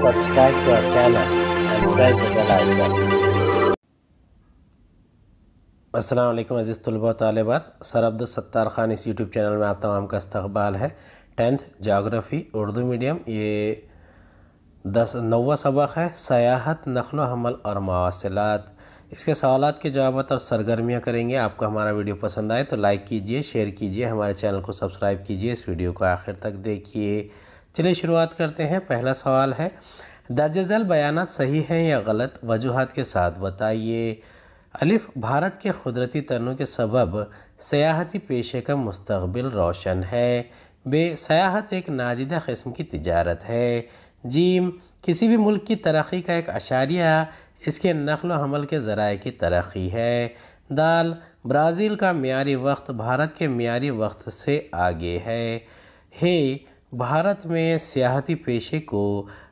subscribe to our channel and press the bell icon. Aslam अज़ीज़ तलबा तालबात sir Abdul Sattar Khan इस YouTube channel में आप तमाम का इस्तबाल है टेंथ जोग्राफ़ी उर्दू मीडियम ये दस नवा सबक है सयाहत नखल हमल और मवासलात इसके सवालत के जवाब और सरगर्मियाँ करेंगे आपको हमारा वीडियो पसंद आए तो लाइक कीजिए शेयर कीजिए हमारे चैनल को सब्सक्राइब कीजिए इस वीडियो को आखिर तक देखिए चलिए शुरुआत करते हैं पहला सवाल है दर्ज झल बयान सही हैं या गलत वजूहत के साथ बताइए अलिफ भारत के कुदरती तनों के सबब सयाहती पेशे का मुस्तबिल रोशन है बे सयाहत एक नादिदा कस्म की तजारत है जीम किसी भी मुल्क की तरक्की का एक अशारिया इसके नकल हमल के ज़रा की तरक्की है दाल ब्राज़ील का मीरी वक्त भारत के मीरी वक्त से आगे है हे भारत में सियाहती पेशे को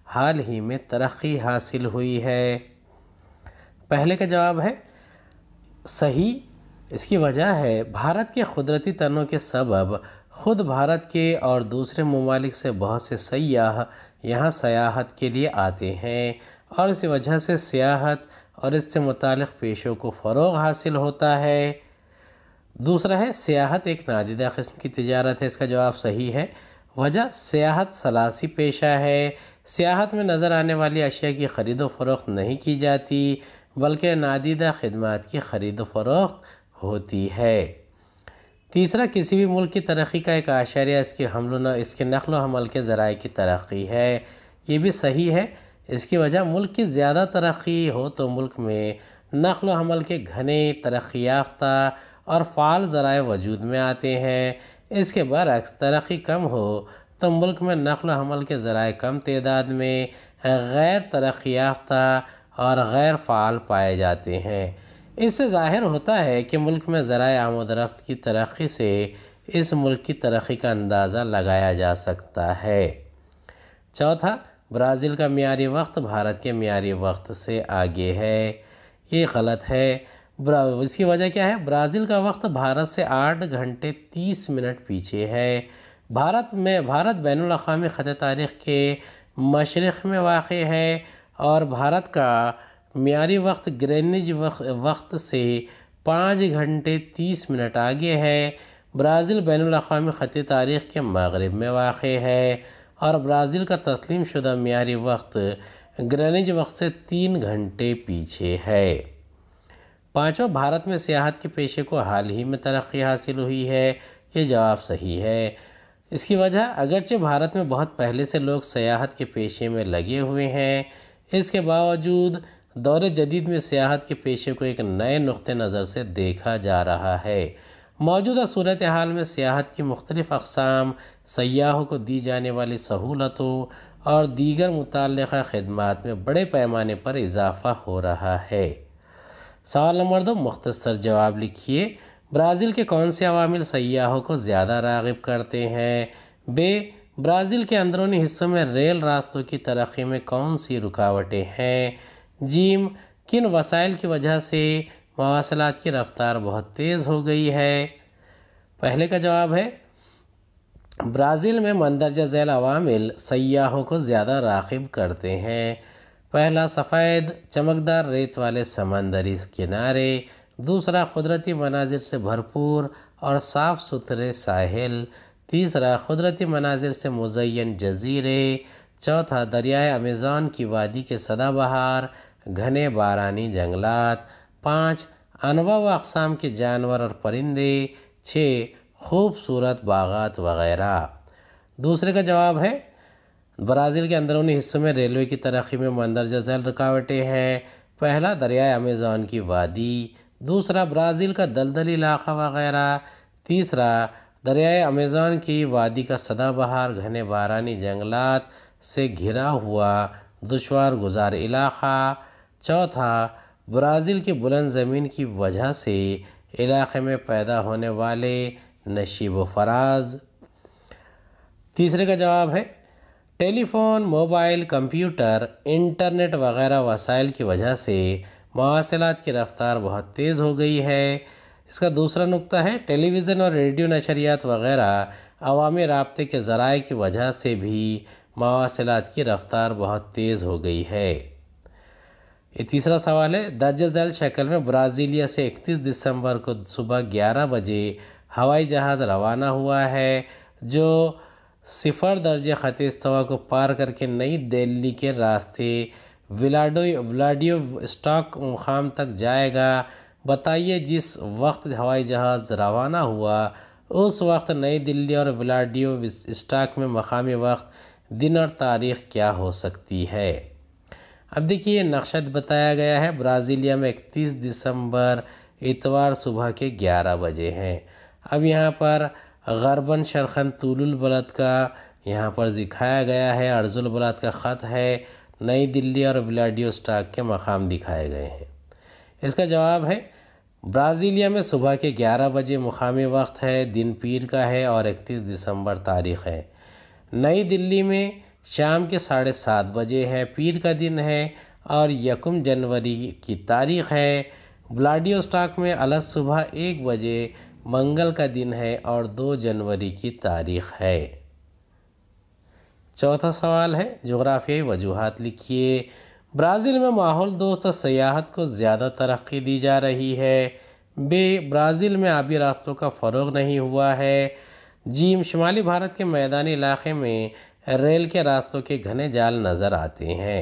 हाल ही में तरक्की हासिल हुई है पहले का जवाब है सही इसकी वजह है भारत के कुदरती तनों के सबब ख़ुद भारत के और दूसरे ममालिक से बहुत से सयाह यहाँ सयाहत के लिए आते हैं और इस वजह से सियाहत और इससे मुतल पेशों को फ़रोग हासिल होता है दूसरा है सियाहत एक नादिदा कस्म की तजारत है इसका जवाब सही है वजह सियाहत सलासी पेशा है सियाहत में नज़र आने वाली अशिया की ख़रीद फ़रोख्त नहीं की जाती बल्कि नादीदा खदमात की ख़रीद फ़रोख्त होती है तीसरा किसी भी मुल्क की तरक्की का एक आशारिया इसकी हमल इसके नकल हमल के ज़राए की तरक्की है ये भी सही है इसकी वजह मुल्क की ज़्यादा तरक्की हो तो मुल्क में नकल हमल के घने तरक् और फ़ाल ज़राए वजूद में आते हैं इसके बरक्स तरक्की कम हो तो मुल्क में नकल हमल के ज़रा कम तदाद में गैर तरक्की याफ्ता और गैर फ़ाल पाए जाते हैं इससे ज़ाहिर होता है कि मुल्क में जरा आमदरफ्त की तरक्की से इस मुल्क की तरक्की का अंदाज़ा लगाया जा सकता है चौथा ब्राज़ील का मीरी वक्त भारत के मीरी वक्त से आगे है ये गलत है इसकी वजह क्या है ब्राज़ील का वक्त भारत से आठ घंटे तीस मिनट पीछे है भारत में भारत बैन अवी ख़त तारीख़ के मशरक़ में वाक़ है और भारत का मीरी वक्त ग्रेनिज वक्त वक्त से पाँच घंटे तीस मिनट आगे है ब्राज़ील बैन अवी ख़त तारीख़ के मगरब में वाक़ है और ब्राज़ील का तस्लीम शुदा मीरी वक्त ग्रेनिज वक्त से तीन घंटे पीछे है पाँचों भारत में सियाहत के पेशे को हाल ही में तरक्की हासिल हुई है ये जवाब सही है इसकी वजह अगरचे भारत में बहुत पहले से लोग सियाहत के पेशे में लगे हुए हैं इसके बावजूद दौर जदीद में सियाहत के पेशे को एक नए नुक़ नज़र से देखा जा रहा है मौजूदा सूरत हाल में सियाहत की मुख्तलिफ़ अकसाम सयाहों को दी जाने वाली सहूलतों और दीगर मुतल ख़दमात में बड़े पैमाने पर इजाफ़ा हो रहा है सवाल नंबर दो मुख्तसर जवाब लिखिए ब्राज़ील के कौन से अवामिल सयाहों को ज़्यादा रागब करते हैं बे ब्राज़ील के अंदरूनी हिस्सों में रेल रास्तों की तरक्की में कौन सी रुकावटें हैं जीम किन वसाइल की वजह से मवासलात की रफ़्तार बहुत तेज़ हो गई है पहले का जवाब है ब्राज़ील में मंदरजा झैल अवामिल सयाहों को ज़्यादा रागब करते हैं पहला सफ़ेद चमकदार रेत वाले समंदरी किनारे दूसरा कुदरती मनाजिर से भरपूर और साफ़ सुथरे साहिल तीसरा कुदरती मनाजिर से मुजैन जजीरे चौथा दरियाए अमेज़ान की वादी के सदाबहार घने बारानी जंगलात पाँच अनवा व अकसाम के जानवर और परिंदे छः खूबसूरत बागात वगैरह दूसरे का जवाब है ब्राज़ील के अंदरूनी हिस्सों में रेलवे की तरक्की में मंदरजा झैल रुकावटें हैं पहला दरियाए अमेज़ान की वादी दूसरा ब्राज़ील का दलदली इलाका वगैरह तीसरा दरियाए अमेज़ोन की वादी का सदाबहार घने बारानी जंगलात से घिरा हुआ दुशवार गुजार इलाका चौथा ब्राज़ील की बुलंद ज़मीन की वजह से इलाके में पैदा होने वाले नशीब व फराज तीसरे का जवाब है टेलीफोन मोबाइल कंप्यूटर इंटरनेट वगैरह वसाइल की वजह से मवासलात की रफ़्तार बहुत तेज़ हो गई है इसका दूसरा नुकता है टेलीविज़न और रेडियो नशरियात वगैरह अवामी रबते के ज़राए की वजह से भी मवासलात की रफ़्तार बहुत तेज़ हो गई है ये तीसरा सवाल है दर्ज झैल शक्ल में ब्राज़ीलिया से इकतीस दिसंबर को सुबह ग्यारह बजे हवाई जहाज़ रवाना हुआ है जो सिफर दर्ज ख़त तवा को पार करके नई दिल्ली के रास्ते विलाडो व्लाडियो स्टॉक मुकाम तक जाएगा बताइए जिस वक्त हवाई जहाज़ रवाना हुआ उस वक्त नई दिल्ली और व्लाडियो स्टॉक में मकामी वक्त दिन और तारीख क्या हो सकती है अब देखिए ये नक्शा बताया गया है ब्राज़ीलिया में इकतीस दिसंबर इतवार सुबह के ग्यारह बजे हैं अब यहाँ पर गरबन शरखन तूलबलद का यहाँ पर दिखाया गया है अर्जुलबलद का ख़त है नई दिल्ली और स्टाक के मकाम दिखाए गए हैं इसका जवाब है ब्राज़ीलिया में सुबह के 11 बजे मुकामी वक्त है दिन पीर का है और 31 दिसंबर तारीख़ है नई दिल्ली में शाम के साढ़े सात बजे है पीर का दिन है और यकम जनवरी की तारीख़ है ब्लाडियो स्टाक में अलग सुबह एक बजे मंगल का दिन है और दो जनवरी की तारीख है चौथा सवाल है जोग्राफियाई वजूहत लिखिए ब्राज़ील में माहौल दोस्त सयाहत को ज़्यादा तरक्की दी जा रही है बे ब्राज़ील में आबी रास्तों का फ़रोग नहीं हुआ है जीम शुमाली भारत के मैदानी इलाके में रेल के रास्तों के घने जाल नज़र आते हैं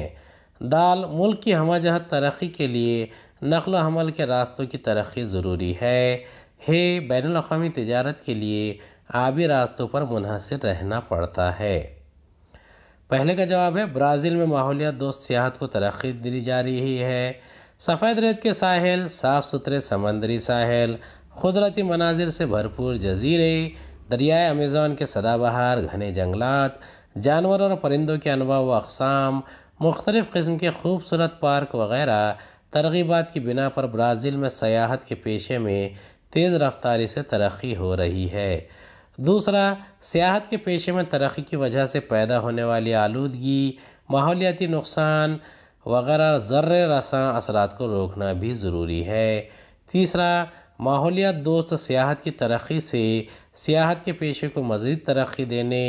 दाल मुल्क की हमाजहत तरक्की के लिए नकल हमल के रास्तों की तरक्की ज़रूरी है है बैन अवी तजारत के लिए आबी रास्तों पर मुनहसर रहना पड़ता है पहले का जवाब है ब्राज़ील में माहौलियात दोस्त सियाहत को तरक्की दी जा रही है सफ़ेद रेत के साहल साफ़ सुथरे समंदरी साहिल कुदरती मनाजिर से भरपूर जजीरे दरियाए अमेजान के सदाबहार घने जंगलात जानवरों और परिंदों के अनवा व अकसाम मुख्तलिफ़ किस्म के खूबसूरत पार्क वगैरह तरगीबात की बिना पर ब्राज़ील में सयाहत के पेशे में तेज़ रफ्तारी से तरक्की हो रही है दूसरा सियाहत के पेशे में तरक्की की वजह से पैदा होने वाली आलूगी माहौलियाती नुकसान वगैरह ज़र्र रसा असरात को रोकना भी ज़रूरी है तीसरा माहौलियात दोस्त सियाहत की तरक्की से सियाहत के पेशे को मज़ीद तरक्की देने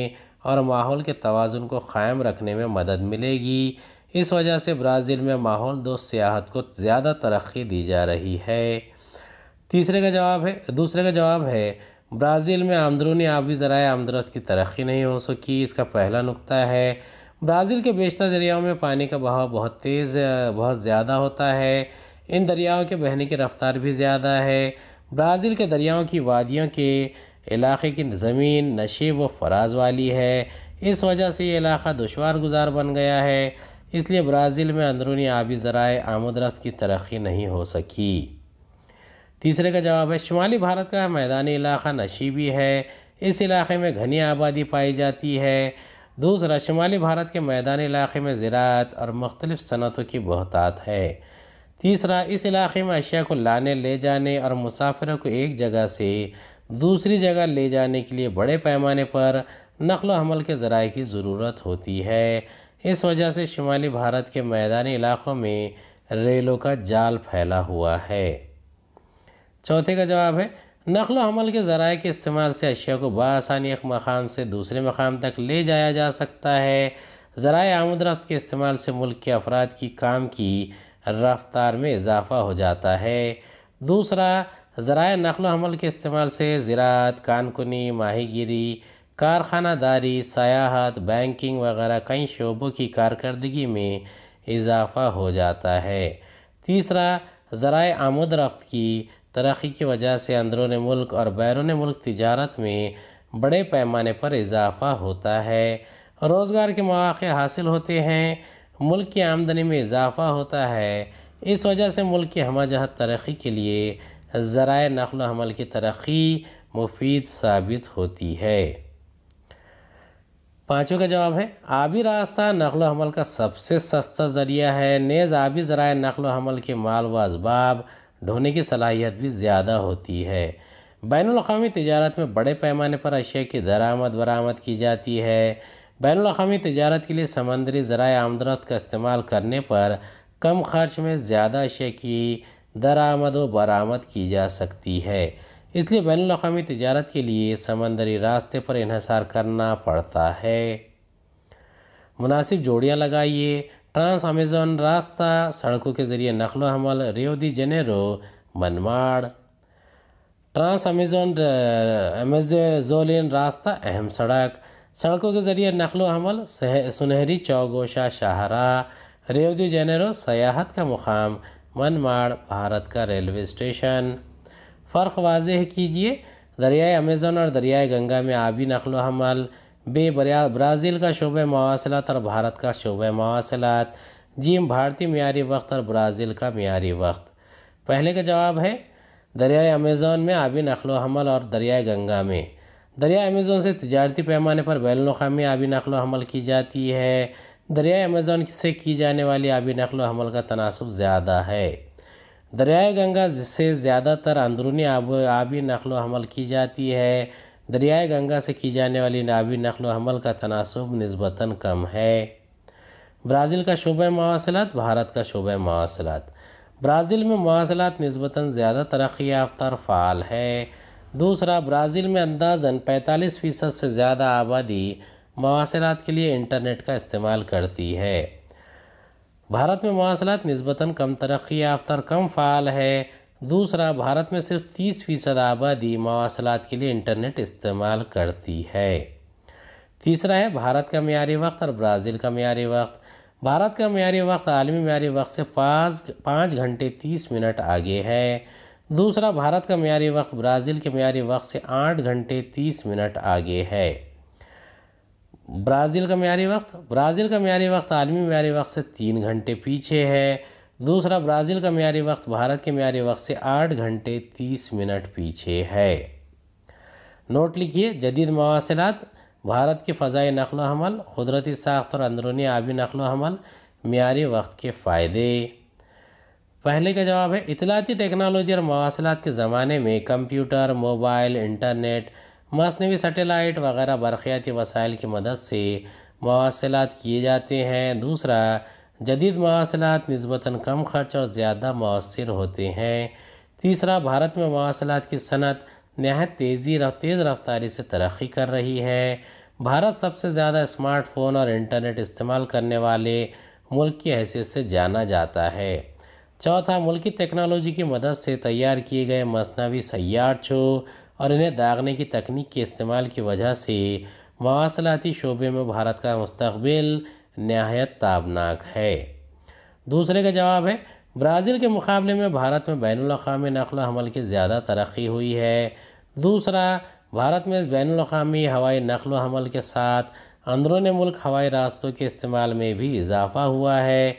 और माहौल के तोज़ुन को क़ायम रखने में मदद मिलेगी इस वजह से ब्राज़ील में माहौल दोस्त सियाहत को ज़्यादा तरक्की दी जा रही है तीसरे का जवाब है दूसरे का जवाब है ब्राज़ील में आमदरूनी आबी ज़रा आमदरत की तरक्की नहीं हो सकी इसका पहला नुकता है ब्राज़ील के बेशतर दरियाओं में पानी का बहाव बहुत तेज़ बहुत ज़्यादा होता है इन दरियाओं के बहने की रफ़्तार भी ज़्यादा है ब्राज़ील के दरियाओं की वादियों के इलाके की ज़मीन नशीब व फराज वाली है इस वजह से ये इलाका दुशवार गुजार बन गया है इसलिए ब्राज़ील में अंदरूनी आबी ज़राए आमदरफ़ की तरक्की नहीं हो सकी तीसरे का जवाब है शुमाली भारत का मैदानी इलाका नशीबी है इस इलाके में घनी आबादी पाई जाती है दूसरा शुमाली भारत के मैदानी इलाके में ज़रात और मुख्तलिफ सनतों की बहतात है तीसरा इस इलाके में अशिया को लाने ले जाने और मुसाफिरों को एक जगह से दूसरी जगह ले जाने के लिए बड़े पैमाने पर नकल हमल के ज़राए की ज़रूरत होती है इस वजह से शुमाली भारत के मैदानी इलाक़ों में रेलों का जाल फैला हुआ है चौथे का जवाब है नकल हमल के ज़रा के इस्तेमाल से अशिया को बसानी एक मकाम से दूसरे मकाम तक ले जाया जा सकता है आमद आमदरफ्त के इस्तेमाल से मुल्क के अफराद की काम की रफ्तार में इजाफ़ा हो जाता है दूसरा जरा नकल हमल के इस्तेमाल से ज़रात कानकुनी कारखाना कारखानादारी सयाहत बैंकिंग वगैरह कई शोबों की कारकर्दगी में इजाफ़ा हो जाता है तीसरा जरा आमद रफ्त की तरक्की की वजह से अंदरून मुल्क और बैरून मुल्क तजारत में बड़े पैमाने पर इजाफ़ा होता है रोज़गार के मौक़े हासिल होते हैं मुल्क की आमदनी में इजाफ़ा होता है इस वजह से मुल्क की हम जहत तरक्की के लिए ज़रा नकल हमल की तरक्की मुफीद साबित होती है पाँचों का जवाब है आबी रास्ता नकल हमल का सबसे सस्ता ज़रिया है नेज़ आबी ज़रा नकल हमल के माल व इसबाब ढोने की सलाहियत भी ज़्यादा होती है बैन अवी तजारत में बड़े पैमाने पर अशिया की दरामद बरामद की जाती है बैन अवी तजारत के लिए समंदरी ज़रा आमदरफ का इस्तेमाल करने पर कम खर्च में ज़्यादा अशिया की दरामद व बरामद की जा सकती है इसलिए बैन अवी तजारत के लिए समंदरी रास्ते पर इहसार करना पड़ता है मुनासिब जोड़ियाँ लगाइए ट्रांस अमेजन रास्ता सड़कों के ज़रिए नकलो हमल रियो दी जेनेरो मनमाड़ ट्रांस अमेजन अमेजोलिन रास्ता अहम सड़क सड़कों के ज़रिए नकलो हमल सुनहरी चौगोशा शाहरा रियो दी जेनेरो सयाहत का मुकाम मनमाड़ भारत का रेलवे स्टेशन फ़र्क वाजह कीजिए दरियाए अमेज़न और दरियाए गंगा में आबी नकलो हमल बे ब्राज़ील का शोब मवासलत और भारत का शोब मवासलत जीम भारतीय मीरी वक्त और ब्राज़ील का मीरी वक्त पहले का जवाब है दरियाए अमेज़ोन में आबी नखल हमल और दरियाए गंगा में दरिया अमेज़ोन से तजारती पैमाने पर बैन अवी आबी नखल हमल की जाती है दरियाए अमेज़ोन से की जाने वाली आबी नखल हमल का तनासब ज़्यादा है दरियाए गंगा से ज़्यादातर अंदरूनी आबी नखल हमल की जाती है दरियाए गंगा से की जाने वाली नावी नकल हमल का तनासब नस्बता कम है ब्राज़ील का शुब मवासलत भारत का शुब मवासलत ब्राज़ील में मवासलत नस्बता ज़्यादा तरक्की याफ्तर फ़ाल है दूसरा ब्राज़ील में अंदाजन पैंतालीस फ़ीसद से ज़्यादा आबादी मवासलत के लिए इंटरनेट का इस्तेमाल करती है भारत में मवासलत नस्बता कम तरक्की याफ्तर कम फ़ाल है दूसरा भारत में सिर्फ 30 फीसद आबादी मवासलात के लिए इंटरनेट इस्तेमाल करती है तीसरा है भारत का मीरी वक्त और ब्राज़ील का मीरी वक्त भारत का मीरी वक्त आलमी मीरी वक्त से पाँच पाँच घंटे तीस मिनट आगे है दूसरा भारत का मीरी वक्त ब्राज़ील के मीरी वक्त से आठ घंटे तीस मिनट आगे है ब्राज़ील का मीरी वक्त ब्राज़ील का मीरी वक्त आलमी मीरी वक्त से तीन घंटे पीछे है दूसरा ब्राज़ील का मीरी वक्त भारत के मीरी वक्त से आठ घंटे तीस मिनट पीछे है नोट लिखिए जदीद मवासलात भारत के फ़जाई नकल हमल कुदरती साख्त और अंदरूनी आबी नकल हमल मीरी वक्त के फ़ायदे पहले का जवाब है इतलाती टेक्नोलॉजी और मवासलात के ज़माने में कंप्यूटर मोबाइल इंटरनेट मसनवी सेटेलाइट वगैरह बरक़ियाती वसाइल की मदद से मवासलात किए जाते हैं दूसरा जदीद मवासलात नस्बता कम खर्च और ज़्यादा मौसर होते हैं तीसरा भारत में मवासलात की सनत नहायत तेज़ी रफ तेज़ रफ्तारी से तरक्की कर रही है भारत सबसे ज़्यादा स्मार्टफ़ोन और इंटरनेट इस्तेमाल करने वाले मुल्क की हैसियत से जाना जाता है चौथा मुल्क की टेक्नोलॉजी की मदद से तैयार किए गए मसनवी सैार छो और इन्हें दागने की तकनीक के इस्तेमाल की वजह से मवासलाती शोबे में भारत का मुस्तबिल नहायत ताबनाक है दूसरे का जवाब है ब्राज़ील के मुकाबले में भारत में बैन अवी नकल हमल की ज़्यादा तरक्की हुई है दूसरा भारत में बैन अवी हवाई नकल हमल के साथ अंदरून मुल्क हवाई रास्तों के इस्तेमाल में भी इजाफ़ा हुआ है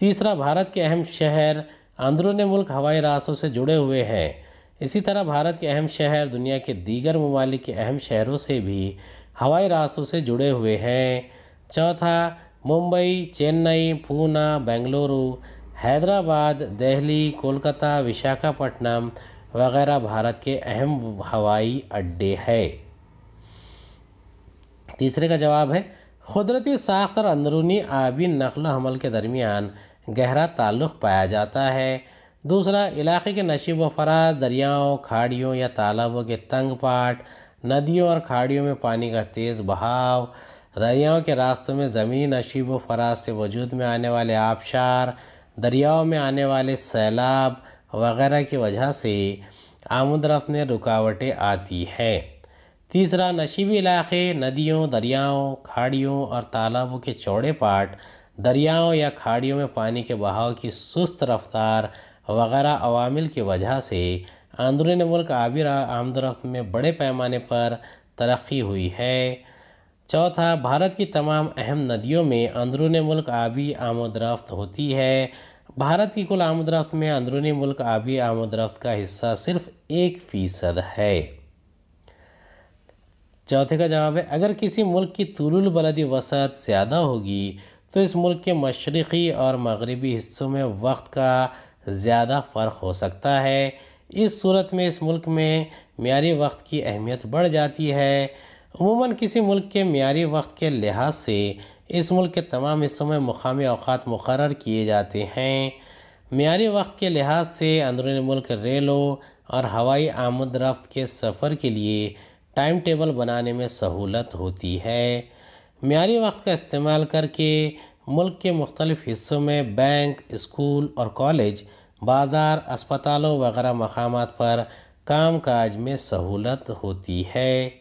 तीसरा भारत के अहम शहर अंदरून मुल्क हवाई रास्तों से जुड़े हुए हैं इसी तरह भारत के अहम शहर दुनिया के दीगर ममालिक अहम शहरों से भी हवाई रास्तों से जुड़े हुए हैं चौथा मुंबई चेन्नई पूना बेंगलुरु हैदराबाद दिल्ली कोलकाता विशाखापट्टनम वगैरह भारत के अहम हवाई अड्डे हैं तीसरे का जवाब है कुदरती साख्त और अंदरूनी आबी नकल हमल के दरमियान गहरा ताल्लुक़ पाया जाता है दूसरा इलाके के नशीब व फराज दरियाओं खाड़ियों या तालाबों के तंग पाट नदियों और खाड़ियों में पानी का तेज़ बहाव दरियाओं के रास्तों में ज़मीन अशीब व फराज से वजूद में आने वाले आबशार दरियाओं में आने वाले सैलाब वगैरह की वजह से आमदरफ में रुकावटें आती हैं तीसरा नशीबी इलाके नदियों दरियाओं खाड़ियों और तालाबों के चौड़े पाट दरियाओं या खाड़ियों में पानी के बहाव की सुस्त रफ्तार वगैरह अवामिल की वजह से अंदरून मुल्क आबिर आमदरफ्त में बड़े पैमाने पर तरक्की हुई है चौथा भारत की तमाम अहम नदियों में अंदरून मुल्क आबी आमदरफ्त होती है भारत की कुल आमदरफ्त में अंदरूनी मुल्क आबी आमदरफ्त का हिस्सा सिर्फ एक फ़ीसद है चौथे का जवाब है अगर किसी मुल्क की तुरुल बलदी वसत ज़्यादा होगी तो इस मुल्क के मशरक़ी और मगरबी हिस्सों में वक्त का ज़्यादा फ़र्क हो सकता है इस सूरत में इस मुल्क में मीरी वक्त की अहमियत बढ़ जाती है अमूमन किसी मुल्क के मीरी वक्त के लिहाज से इस मुल्क के तमाम हिस्सों में मुकामी अवात मुकर किए जाते हैं मीरी वक्त के लिहाज से अंदरून मुल्क रेलों और हवाई आमद रफ्त के सफ़र के लिए टाइम टेबल बनाने में सहूलत होती है मीरी वक्त का इस्तेमाल करके मुल्क के मुख्तलिफ़ हिस्सों में बैंक स्कूल और कॉलेज बाज़ार अस्पतालों वगैरह मकाम पर काम काज में सहूलत होती है